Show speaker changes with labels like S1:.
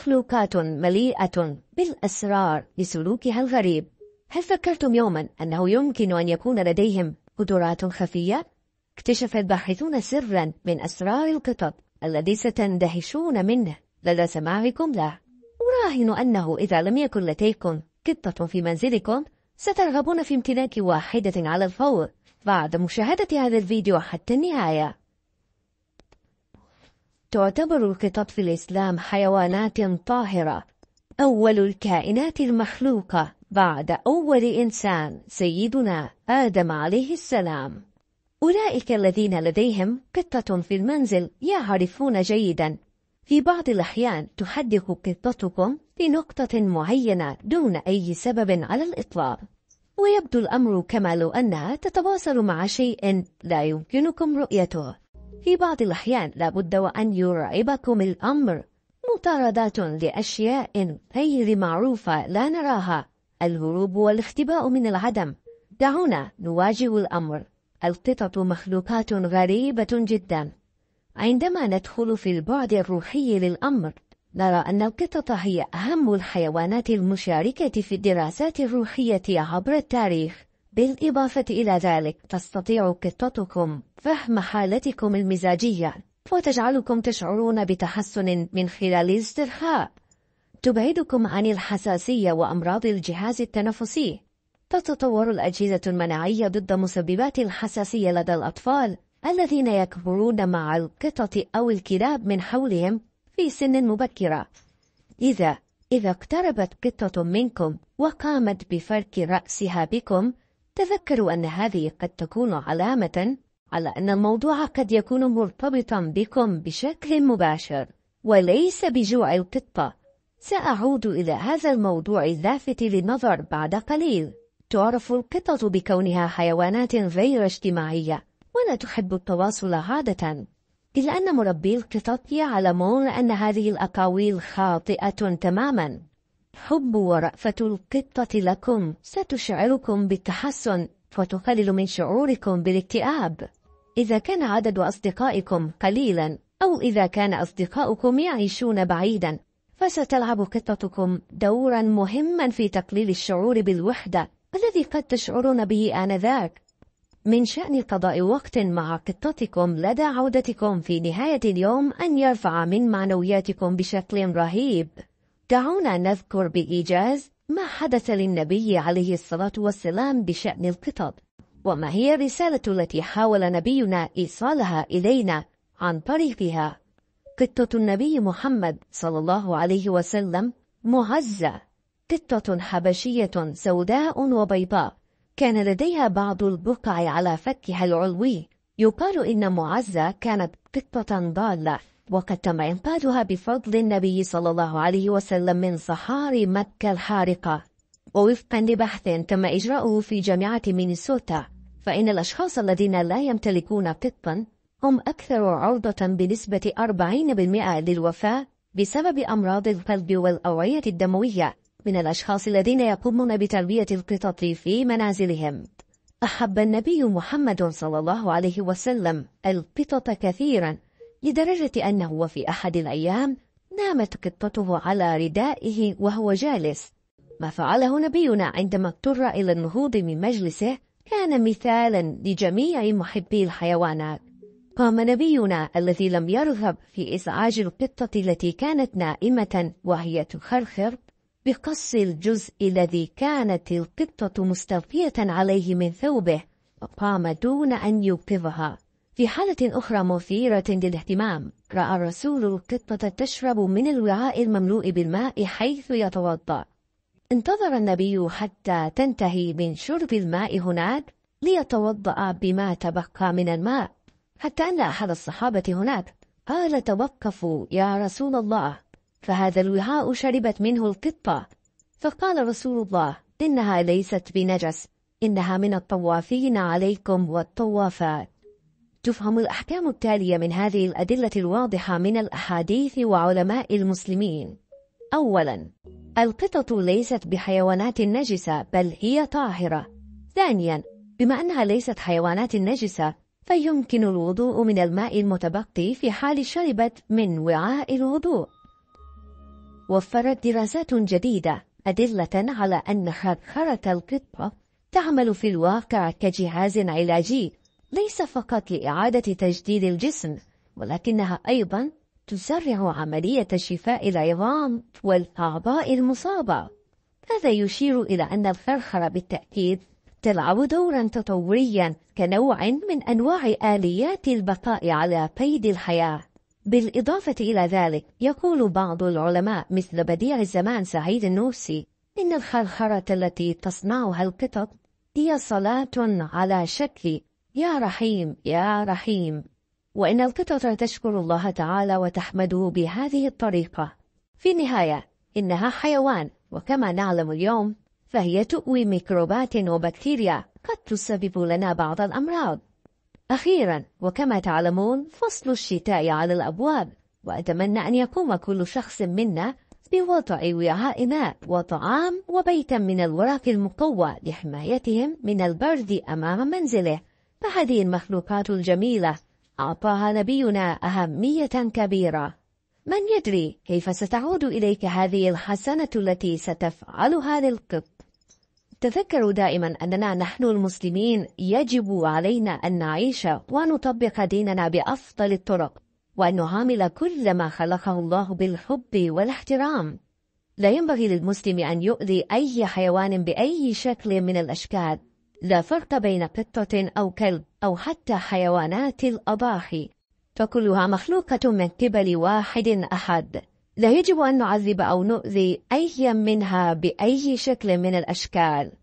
S1: مخلوقات مليئة بالأسرار لسلوكها الغريب هل فكرتم يوما أنه يمكن أن يكون لديهم قدرات خفية؟ اكتشف الباحثون سرا من أسرار القطط الذي ستندهشون منه لدى سماعكم له أراهن أنه إذا لم يكن لديكم قطة في منزلكم سترغبون في امتلاك واحدة على الفور بعد مشاهدة هذا الفيديو حتى النهاية تعتبر القطط في الإسلام حيوانات طاهرة أول الكائنات المخلوقة بعد أول إنسان سيدنا آدم عليه السلام أولئك الذين لديهم قطة في المنزل يعرفون جيدا في بعض الأحيان تحدق قطتكم في نقطة معينة دون أي سبب على الإطلاق ويبدو الأمر كما لو أنها تتواصل مع شيء لا يمكنكم رؤيته في بعض الأحيان لابد وأن يرعبكم الأمر مطاردات لأشياء غير معروفة لا نراها الهروب والاختباء من العدم دعونا نواجه الأمر القطط مخلوقات غريبة جدا عندما ندخل في البعد الروحي للأمر نرى أن القطط هي أهم الحيوانات المشاركة في الدراسات الروحية عبر التاريخ بالإضافة إلى ذلك تستطيع قطتكم فهم حالتكم المزاجية وتجعلكم تشعرون بتحسن من خلال الاسترخاء تبعدكم عن الحساسية وأمراض الجهاز التنفسي تتطور الأجهزة المناعية ضد مسببات الحساسية لدى الأطفال الذين يكبرون مع القطط أو الكلاب من حولهم في سن مبكرة إذا إذا اقتربت قطة منكم وقامت بفرك رأسها بكم تذكروا أن هذه قد تكون علامة على أن الموضوع قد يكون مرتبطا بكم بشكل مباشر وليس بجوع القطة سأعود إلى هذا الموضوع اللافت للنظر بعد قليل تعرف القطط بكونها حيوانات غير اجتماعية ولا تحب التواصل عادة إلا أن مربي القطط يعلمون أن هذه الأقاويل خاطئة تماما حب ورأفة القطة لكم ستشعركم بالتحسن وتقلل من شعوركم بالاكتئاب إذا كان عدد أصدقائكم قليلا أو إذا كان أصدقاؤكم يعيشون بعيدا فستلعب قطتكم دورا مهما في تقليل الشعور بالوحدة الذي قد تشعرون به آنذاك من شأن قضاء وقت مع قطتكم لدى عودتكم في نهاية اليوم أن يرفع من معنوياتكم بشكل رهيب دعونا نذكر بإيجاز ما حدث للنبي عليه الصلاة والسلام بشأن القطط وما هي الرسالة التي حاول نبينا إيصالها إلينا عن طريقها قطة النبي محمد صلى الله عليه وسلم معزة قطة حبشية سوداء وبيضاء كان لديها بعض البقع على فكها العلوي يقال إن معزة كانت قطة ضالة وقد تم إنقاذها بفضل النبي صلى الله عليه وسلم من صحار مكة الحارقة ووفقا لبحث تم إجراؤه في جامعة مينيسوتا فإن الأشخاص الذين لا يمتلكون قطا هم أكثر عرضة بنسبة 40% للوفاة بسبب أمراض القلب والأوعية الدموية من الأشخاص الذين يقومون بتربية القطط في منازلهم أحب النبي محمد صلى الله عليه وسلم القطط كثيرا لدرجة أنه في أحد الأيام نامت قطته على ردائه وهو جالس ما فعله نبينا عندما اضطر إلى النهوض من مجلسه كان مثالا لجميع محبي الحيوانات قام نبينا الذي لم يرغب في إزعاج القطة التي كانت نائمة وهي تخرخر بقص الجزء الذي كانت القطة مستلقية عليه من ثوبه وقام دون أن يوقظها في حالة أخرى مثيرة للاهتمام رأى الرسول القطة تشرب من الوعاء المملوء بالماء حيث يتوضأ انتظر النبي حتى تنتهي من شرب الماء هناك ليتوضأ بما تبقى من الماء حتى أن أحد الصحابة هناك قال توقفوا يا رسول الله فهذا الوعاء شربت منه القطة فقال رسول الله إنها ليست بنجس إنها من الطوافين عليكم والطوافات تفهم الأحكام التالية من هذه الأدلة الواضحة من الأحاديث وعلماء المسلمين أولا القطط ليست بحيوانات نجسة بل هي طاهرة ثانيا بما أنها ليست حيوانات نجسة فيمكن الوضوء من الماء المتبقي في حال شربت من وعاء الوضوء وفرت دراسات جديدة أدلة على أن خرخرة القطة تعمل في الواقع كجهاز علاجي ليس فقط لإعادة تجديد الجسم ولكنها أيضا تسرع عملية شفاء العظام والأعضاء المصابة هذا يشير إلى أن الفرخرة بالتأكيد تلعب دورا تطوريا كنوع من أنواع آليات البقاء على قيد الحياة بالإضافة إلى ذلك يقول بعض العلماء مثل بديع الزمان سعيد النوسي إن الخرخرة التي تصنعها القطط هي صلاة على شكل يا رحيم يا رحيم وإن القطط تشكر الله تعالى وتحمده بهذه الطريقة في النهاية إنها حيوان وكما نعلم اليوم فهي تؤوي ميكروبات وبكتيريا قد تسبب لنا بعض الأمراض أخيرا وكما تعلمون فصل الشتاء على الأبواب وأتمنى أن يقوم كل شخص منا بوضع وعاء ماء وطعام وبيتا من الوراق المقوى لحمايتهم من البرد أمام منزله فهذه المخلوقات الجميلة أعطاها نبينا أهمية كبيرة من يدري كيف ستعود إليك هذه الحسنة التي ستفعلها للقط تذكروا دائما أننا نحن المسلمين يجب علينا أن نعيش ونطبق ديننا بأفضل الطرق وأن نعامل كل ما خلقه الله بالحب والاحترام لا ينبغي للمسلم أن يؤذي أي حيوان بأي شكل من الأشكال لا فرق بين قطة أو كلب أو حتى حيوانات الأضاحي فكلها مخلوقة من قبل واحد أحد لا يجب أن نعذب أو نؤذي أي منها بأي شكل من الأشكال